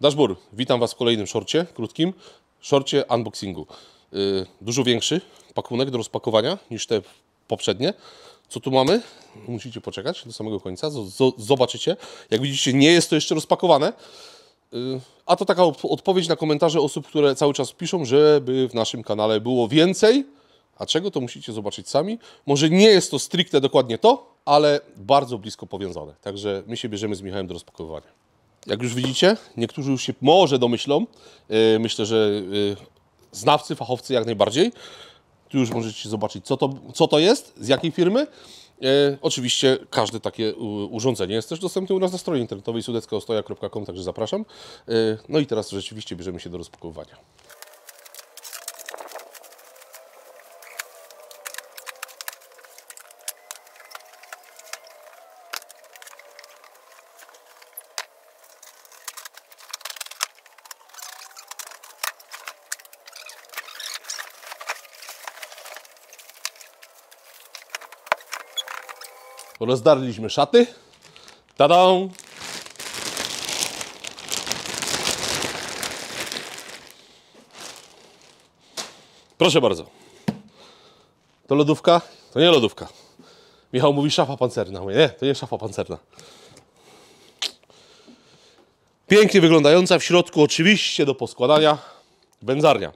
Dashbur, witam Was w kolejnym szorcie, krótkim, szorcie unboxingu. Y, dużo większy pakunek do rozpakowania niż te poprzednie. Co tu mamy? Musicie poczekać do samego końca, zobaczycie. Jak widzicie, nie jest to jeszcze rozpakowane. Y, a to taka odpowiedź na komentarze osób, które cały czas piszą, żeby w naszym kanale było więcej. A czego to musicie zobaczyć sami? Może nie jest to stricte dokładnie to, ale bardzo blisko powiązane. Także my się bierzemy z Michałem do rozpakowywania. Jak już widzicie, niektórzy już się może domyślą. E, myślę, że e, znawcy, fachowcy jak najbardziej. Tu już możecie zobaczyć, co to, co to jest, z jakiej firmy. E, oczywiście każde takie urządzenie jest też dostępne u nas na stronie internetowej sudeckoostoja.com, także zapraszam. E, no i teraz rzeczywiście bierzemy się do rozpakowywania. rozdarliśmy szaty. Tada! Proszę bardzo. To lodówka? To nie lodówka. Michał mówi szafa pancerna. Mówię, nie, to nie szafa pancerna. Pięknie wyglądająca w środku, oczywiście do poskładania, wędzarnia.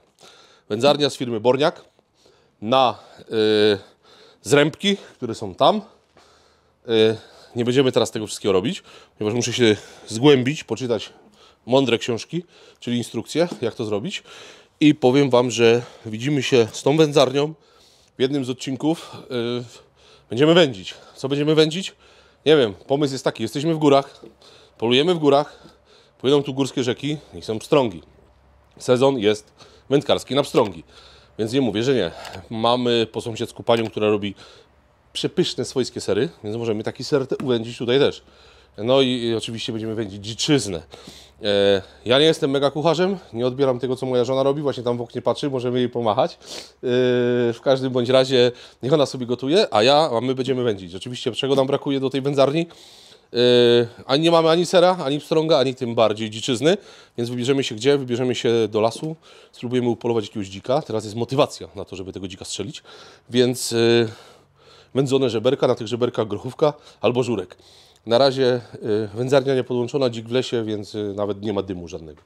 Wędzarnia z firmy Borniak na yy, zrębki, które są tam. Y, nie będziemy teraz tego wszystkiego robić, ponieważ muszę się zgłębić, poczytać mądre książki, czyli instrukcje, jak to zrobić. I powiem Wam, że widzimy się z tą wędzarnią w jednym z odcinków. Y, będziemy wędzić. Co będziemy wędzić? Nie wiem, pomysł jest taki, jesteśmy w górach, polujemy w górach, płyną tu górskie rzeki i są pstrągi. Sezon jest wędkarski na pstrągi, więc nie mówię, że nie. Mamy po sąsiedzku panią, która robi przepyszne swojskie sery, więc możemy taki ser uwędzić tutaj też. No i oczywiście będziemy wędzić dziczyznę. E, ja nie jestem mega kucharzem, nie odbieram tego, co moja żona robi, właśnie tam w oknie patrzy, możemy jej pomachać. E, w każdym bądź razie niech ona sobie gotuje, a ja, a my będziemy wędzić. Oczywiście czego nam brakuje do tej wędzarni? E, ani nie mamy ani sera, ani pstrąga, ani tym bardziej dziczyzny, więc wybierzemy się gdzie? Wybierzemy się do lasu, spróbujemy upolować jakiegoś dzika. Teraz jest motywacja na to, żeby tego dzika strzelić, więc... E, wędzone żeberka, na tych żeberkach grochówka albo żurek. Na razie y, wędzarnia nie podłączona, dzik w lesie, więc y, nawet nie ma dymu żadnego.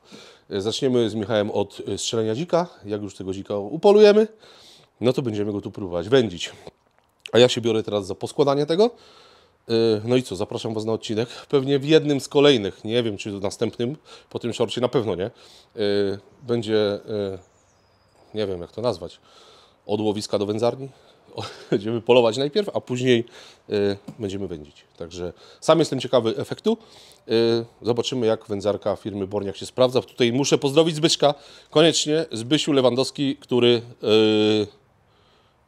Y, zaczniemy z Michałem od strzelenia dzika. Jak już tego dzika upolujemy, no to będziemy go tu próbować wędzić. A ja się biorę teraz za poskładanie tego. No i co, zapraszam Was na odcinek. Pewnie w jednym z kolejnych, nie wiem czy następnym, po tym szorcie na pewno nie, będzie, nie wiem jak to nazwać, od łowiska do wędzarni, będziemy polować najpierw, a później y, będziemy wędzić. Także sam jestem ciekawy efektu. Y, zobaczymy, jak wędzarka firmy Borniak się sprawdza. Tutaj muszę pozdrowić Zbyszka, koniecznie Zbysiu Lewandowski, który y,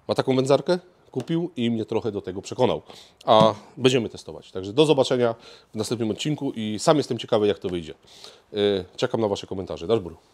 ma taką wędzarkę, kupił i mnie trochę do tego przekonał. A będziemy testować. Także do zobaczenia w następnym odcinku i sam jestem ciekawy, jak to wyjdzie. Czekam na Wasze komentarze. Daszbur.